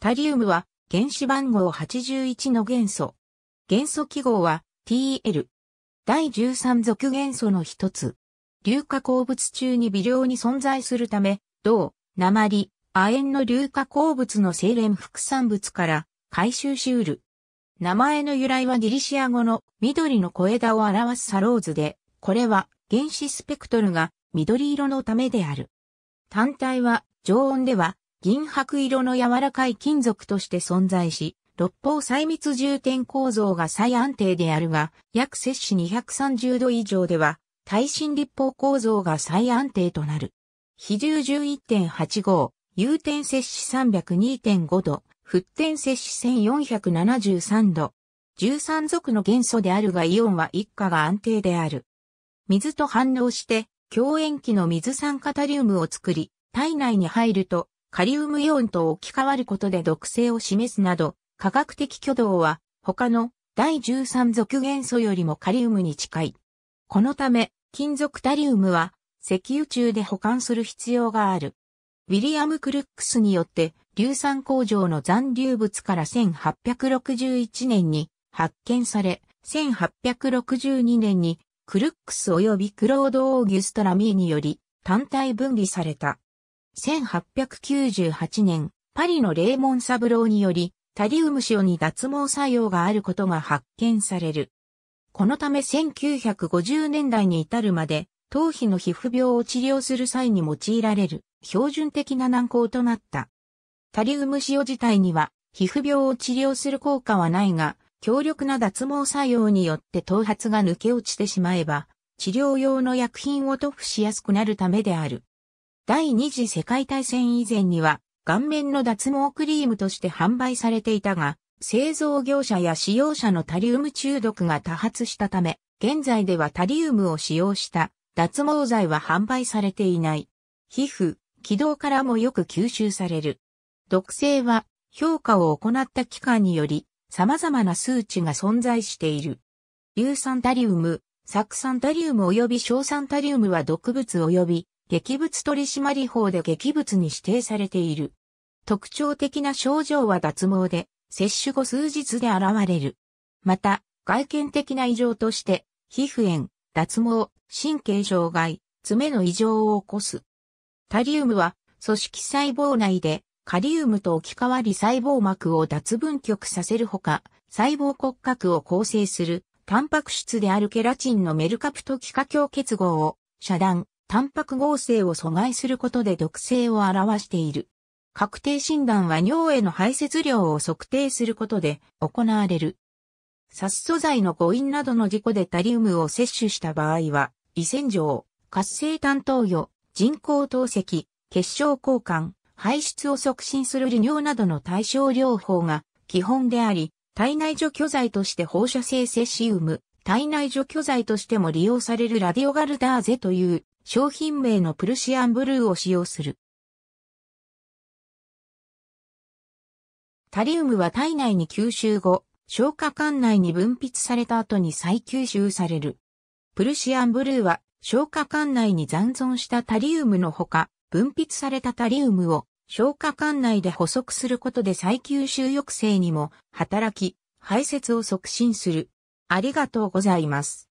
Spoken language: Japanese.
タリウムは原子番号81の元素。元素記号は TL。第13属元素の一つ。硫化鉱物中に微量に存在するため、銅、鉛、亜鉛の硫化鉱物の精錬副産物から回収しうる。名前の由来はギリシア語の緑の小枝を表すサローズで、これは原子スペクトルが緑色のためである。単体は常温では銀白色の柔らかい金属として存在し、六方細密重点構造が最安定であるが、約摂氏230度以上では、耐震立方構造が最安定となる。比重11.85、有点摂氏302.5度、沸点摂氏1473度。13族の元素であるがイオンは一家が安定である。水と反応して、強塩基の水酸化タリウムを作り、体内に入るとカリウムイオンと置き換わることで毒性を示すなど、科学的挙動は他の第13属元素よりもカリウムに近い。このため、金属タリウムは石油中で保管する必要がある。ウィリアム・クルックスによって、硫酸工場の残留物から1861年に発見され、1862年にクルックス及びクロード・オーギュスト・ラミーにより単体分離された。1898年、パリのレーモンサブローにより、タリウム塩に脱毛作用があることが発見される。このため1950年代に至るまで、頭皮の皮膚病を治療する際に用いられる標準的な難航となった。タリウム塩自体には皮膚病を治療する効果はないが、強力な脱毛作用によって頭髪が抜け落ちてしまえば、治療用の薬品を塗布しやすくなるためである。第二次世界大戦以前には、顔面の脱毛クリームとして販売されていたが、製造業者や使用者のタリウム中毒が多発したため、現在ではタリウムを使用した脱毛剤は販売されていない。皮膚、軌道からもよく吸収される。毒性は評価を行った機関により様々な数値が存在している。硫酸タリウム、酢酸タリウム及び硝酸タリウムは毒物及び劇物取締法で劇物に指定されている。特徴的な症状は脱毛で、摂取後数日で現れる。また、外見的な異常として、皮膚炎、脱毛、神経障害、爪の異常を起こす。タリウムは、組織細胞内で、カリウムと置き換わり細胞膜を脱分極させるほか、細胞骨格を構成する、タンパク質であるケラチンのメルカプト気化強結合を遮断、タンパク合成を阻害することで毒性を表している。確定診断は尿への排泄量を測定することで行われる。殺素剤の誤飲などの事故でタリウムを摂取した場合は、胃洗浄、活性炭投与、人工透析、結晶交換、排出を促進する利尿などの対症療法が基本であり、体内除去剤として放射性セシウム、体内除去剤としても利用されるラディオガルダーゼという商品名のプルシアンブルーを使用する。タリウムは体内に吸収後、消化管内に分泌された後に再吸収される。プルシアンブルーは消化管内に残存したタリウムのほか、分泌されたタリウムを消化管内で補足することで再吸収抑制にも働き、排泄を促進する。ありがとうございます。